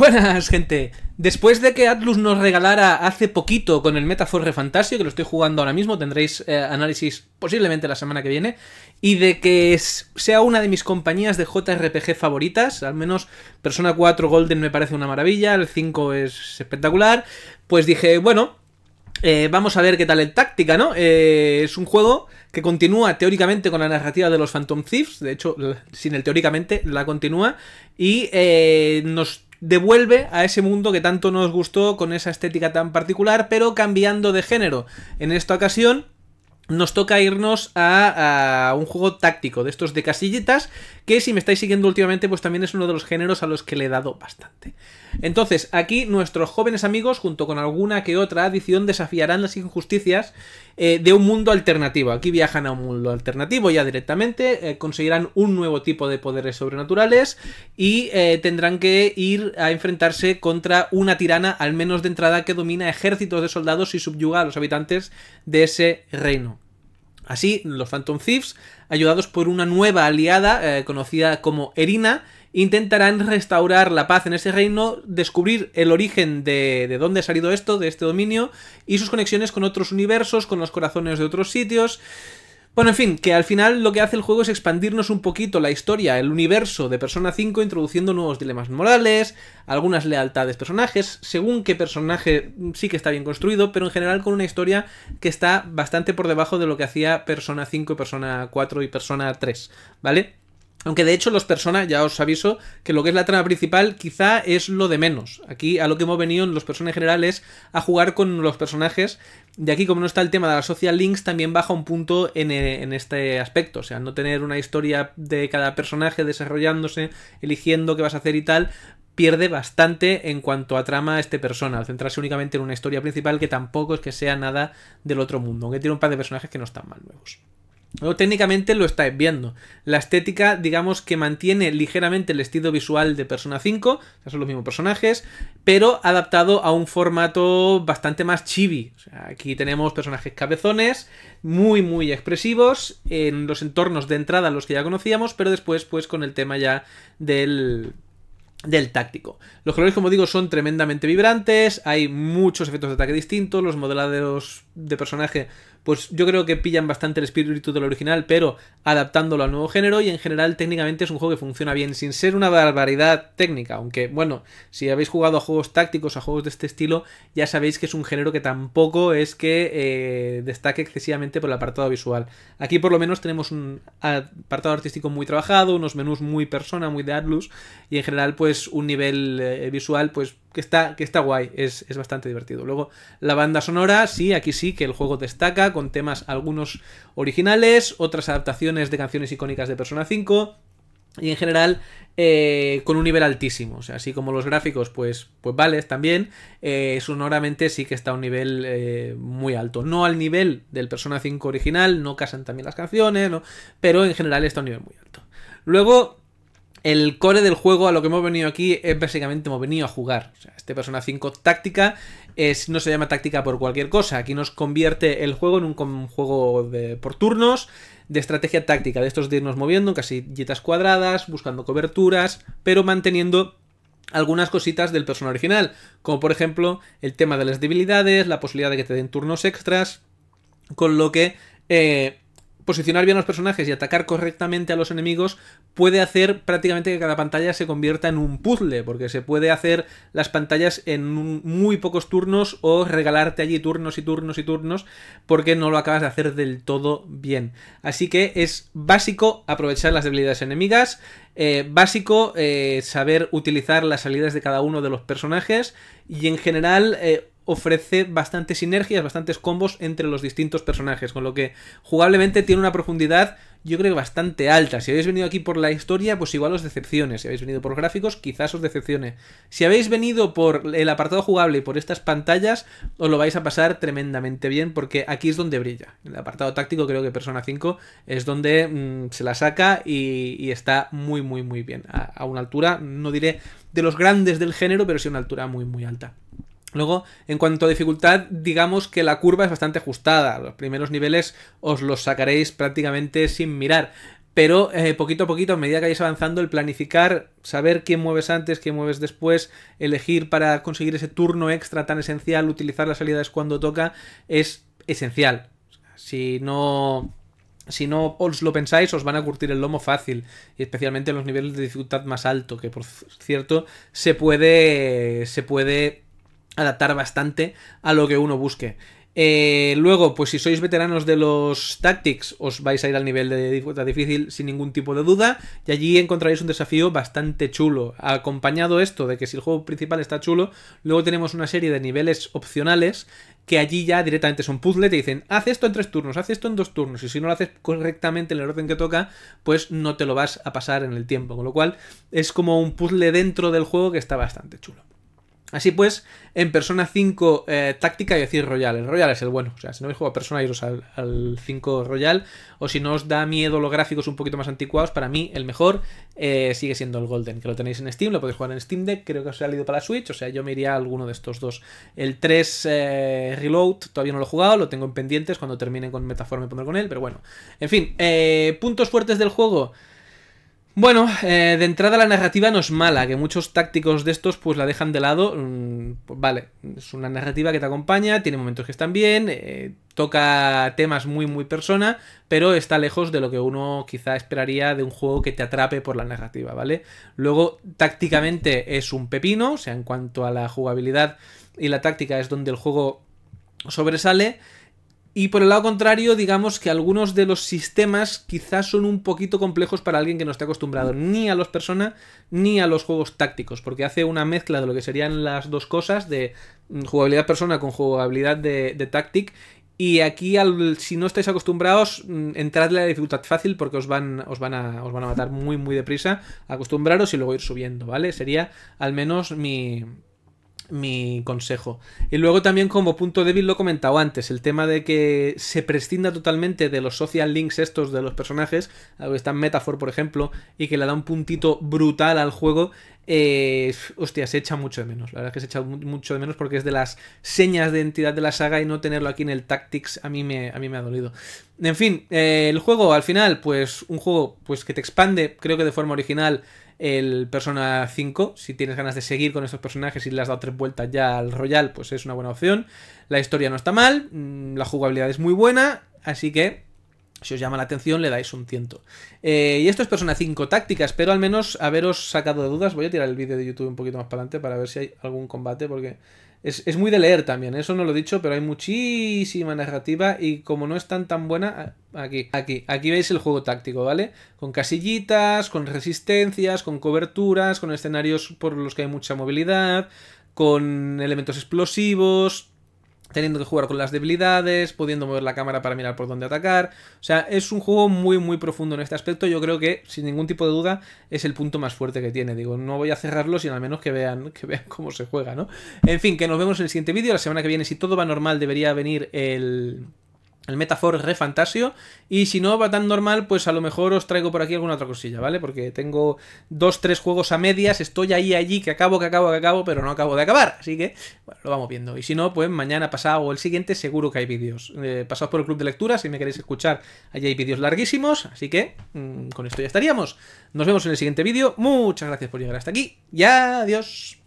Buenas, gente. Después de que Atlus nos regalara hace poquito con el Metaphor Fantasio, que lo estoy jugando ahora mismo, tendréis eh, análisis posiblemente la semana que viene, y de que sea una de mis compañías de JRPG favoritas, al menos Persona 4 Golden me parece una maravilla, el 5 es espectacular, pues dije, bueno, eh, vamos a ver qué tal el táctica, ¿no? Eh, es un juego que continúa teóricamente con la narrativa de los Phantom Thieves, de hecho, sin el teóricamente, la continúa, y nos devuelve a ese mundo que tanto nos gustó con esa estética tan particular, pero cambiando de género. En esta ocasión nos toca irnos a, un juego táctico de estos de casillitas, que si me estáis siguiendo últimamente, pues también es uno de los géneros a los que le he dado bastante. Entonces, aquí nuestros jóvenes amigos, junto con alguna que otra adición, desafiarán las injusticias eh, de un mundo alternativo. Aquí viajan a un mundo alternativo ya directamente, eh, conseguirán un nuevo tipo de poderes sobrenaturales y eh, tendrán que ir a enfrentarse contra una tirana, al menos de entrada, que domina ejércitos de soldados y subyuga a los habitantes de ese reino. Así, los Phantom Thieves, ayudados por una nueva aliada eh, conocida como Erina, intentarán restaurar la paz en ese reino, descubrir el origen de, de, dónde ha salido esto, de este dominio, y sus conexiones con otros universos, con los corazones de otros sitios. Bueno, en fin, que al final lo que hace el juego es expandirnos un poquito la historia, el universo de Persona 5, introduciendo nuevos dilemas morales, algunas lealtades personajes, según qué personaje sí que está bien construido, pero en general con una historia que está bastante por debajo de lo que hacía Persona 5, Persona 4 y Persona 3, ¿vale? Aunque de hecho los personas, ya os aviso, que lo que es la trama principal quizá es lo de menos. Aquí a lo que hemos venido en los personajes generales general es a jugar con los personajes. De aquí como no está el tema de la social links, también baja un punto en, eh, en este aspecto. O sea, no tener una historia de cada personaje desarrollándose, eligiendo qué vas a hacer y tal, pierde bastante en cuanto a trama este persona, al centrarse únicamente en una historia principal que tampoco es que sea nada del otro mundo, aunque tiene un par de personajes que no están mal nuevos técnicamente lo estáis viendo. La estética, digamos que mantiene ligeramente el estilo visual de Persona 5, son los mismos personajes, pero adaptado a un formato bastante más chibi. aquí tenemos personajes cabezones, muy, muy expresivos, en los entornos de entrada los que ya conocíamos, pero después, pues con el tema ya del, del táctico. Los colores, como digo, son tremendamente vibrantes, hay muchos efectos de ataque distintos, los modelados de personaje pues yo creo que pillan bastante el espíritu del original, pero adaptándolo al nuevo género y en general técnicamente es un juego que funciona bien, sin ser una barbaridad técnica, aunque bueno, si habéis jugado a juegos tácticos, a juegos de este estilo, ya sabéis que es un género que tampoco es que eh, destaque excesivamente por el apartado visual. Aquí por lo menos tenemos un apartado artístico muy trabajado, unos menús muy persona, muy de Atlus, y en general pues un nivel eh, visual pues que está, que está guay, es, es, bastante divertido. Luego, la banda sonora, sí, aquí sí que el juego destaca con temas algunos originales, otras adaptaciones de canciones icónicas de Persona 5 y en general eh, con un nivel altísimo. O sea, así como los gráficos, pues, pues vales también, eh, sonoramente sí que está a un nivel eh, muy alto. No al nivel del Persona 5 original, no casan también las canciones, pero en general está a un nivel muy alto. Luego, el core del juego a lo que hemos venido aquí es básicamente hemos venido a jugar. O este Persona 5 táctica es, no se llama táctica por cualquier cosa. Aquí nos convierte el juego en un, juego de, por turnos de estrategia táctica, de estos de irnos moviendo casi dietas cuadradas, buscando coberturas, pero manteniendo algunas cositas del Persona original, como por ejemplo el tema de las debilidades, la posibilidad de que te den turnos extras, con lo que eh, posicionar bien a los personajes y atacar correctamente a los enemigos puede hacer prácticamente que cada pantalla se convierta en un puzzle, porque se puede hacer las pantallas en muy pocos turnos o regalarte allí turnos y turnos y turnos porque no lo acabas de hacer del todo bien. Así que es básico aprovechar las debilidades enemigas, eh, básico eh, saber utilizar las salidas de cada uno de los personajes y en general eh, ofrece bastantes sinergias, bastantes combos entre los distintos personajes, con lo que jugablemente tiene una profundidad yo creo que bastante alta. Si habéis venido aquí por la historia, pues igual os decepciones. Si habéis venido por gráficos, quizás os decepcione. Si habéis venido por el apartado jugable y por estas pantallas, os lo vais a pasar tremendamente bien porque aquí es donde brilla. El apartado táctico creo que Persona 5 es donde mm, se la saca y, está muy, muy, muy bien. a una altura, no diré de los grandes del género, pero sí a una altura muy, muy alta. Luego, en cuanto a dificultad, digamos que la curva es bastante ajustada. Los primeros niveles os los sacaréis prácticamente sin mirar. Pero eh, poquito a poquito, a medida que vayáis avanzando, el planificar, saber quién mueves antes, quién mueves después, elegir para conseguir ese turno extra tan esencial, utilizar las salidas cuando toca, es esencial. Si no si no os lo pensáis, os van a curtir el lomo fácil, y especialmente en los niveles de dificultad más alto, que por cierto se puede, se puede adaptar bastante a lo que uno busque. Eh, luego, pues si sois veteranos de los Tactics, os vais a ir al nivel de dificultad difícil sin ningún tipo de duda. Y allí encontraréis un desafío bastante chulo. Acompañado esto de que si el juego principal está chulo, luego tenemos una serie de niveles opcionales que allí ya directamente son puzzles. Te dicen, haz esto en tres turnos, haz esto en dos turnos. Y si no lo haces correctamente en el orden que toca, pues no te lo vas a pasar en el tiempo. Con lo cual, es como un puzzle dentro del juego que está bastante chulo. Así pues, en Persona 5 eh, táctica y decir Royal. El Royal es el bueno. O sea, si no habéis jugado a Persona, iros al, 5 Royal. O si no os da miedo los gráficos un poquito más anticuados, para mí el mejor eh, sigue siendo el Golden, que lo tenéis en Steam, lo podéis jugar en Steam Deck, creo que os ha salido para la Switch. O sea, yo me iría a alguno de estos dos. El 3 eh, Reload todavía no lo he jugado, lo tengo en pendientes. Cuando termine con Metaforma y pondré con él, pero bueno. En fin, puntos fuertes del juego. Bueno, eh, de entrada la narrativa no es mala, que muchos tácticos de estos pues la dejan de lado. Mm, pues, vale, es una narrativa que te acompaña, tiene momentos que están bien, eh, toca temas muy muy persona, pero está lejos de lo que uno quizá esperaría de un juego que te atrape por la narrativa, ¿vale? Luego, tácticamente es un pepino, o sea, en cuanto a la jugabilidad y la táctica es donde el juego sobresale. Y por el lado contrario, digamos que algunos de los sistemas quizás son un poquito complejos para alguien que no esté acostumbrado ni a los Persona ni a los juegos tácticos, porque hace una mezcla de lo que serían las dos cosas, de mm, jugabilidad Persona con jugabilidad de, de y aquí, al, si no estáis acostumbrados, mm, entradle a la dificultad fácil porque os van, os van, a, os van a matar muy, muy deprisa. Acostumbraros y luego ir subiendo, ¿vale? Sería al menos mi, mi consejo. Y luego también como punto débil lo he comentado antes, el tema de que se prescinda totalmente de los social links estos de los personajes, en Metaphor por ejemplo, y que le da un puntito brutal al juego eh, hostia, se echa mucho de menos. La verdad es que se echa mucho de menos porque es de las señas de identidad de la saga y no tenerlo aquí en el Tactics a mí me, a mí me ha dolido. En fin, eh, el juego al final, pues un juego pues, que te expande, creo que de forma original, el Persona 5. Si tienes ganas de seguir con estos personajes y le has dado tres vueltas ya al Royal, pues es una buena opción. La historia no está mal, mm, la jugabilidad es muy buena, así que si os llama la atención, le dais un ciento. Eh, y esto es Persona 5 Tácticas, pero al menos haberos sacado de dudas. Voy a tirar el vídeo de YouTube un poquito más para adelante para ver si hay algún combate, porque es, es, muy de leer también, eso no lo he dicho, pero hay muchísima narrativa y como no es tan tan buena, aquí, aquí, aquí veis el juego táctico, ¿vale? Con casillitas, con resistencias, con coberturas, con escenarios por los que hay mucha movilidad, con elementos explosivos, teniendo que jugar con las debilidades, pudiendo mover la cámara para mirar por dónde atacar. O sea, es un juego muy, muy profundo en este aspecto. Yo creo que, sin ningún tipo de duda, es el punto más fuerte que tiene. Digo, no voy a cerrarlo sino al menos que vean, que vean cómo se juega, ¿no? En fin, que nos vemos en el siguiente vídeo. La semana que viene, si todo va normal, debería venir el... El Metafor re fantasio. Y si no va tan normal, pues a lo mejor os traigo por aquí alguna otra cosilla, ¿vale? Porque tengo dos, tres juegos a medias, estoy ahí, allí, que acabo, que acabo, que acabo, pero no acabo de acabar. Así que, bueno, lo vamos viendo. Y si no, pues mañana, pasado o el siguiente, seguro que hay vídeos. Eh, pasaos por el club de lectura, si me queréis escuchar, allí hay vídeos larguísimos. Así que, mm, con esto ya estaríamos. Nos vemos en el siguiente vídeo. Muchas gracias por llegar hasta aquí. ya adiós.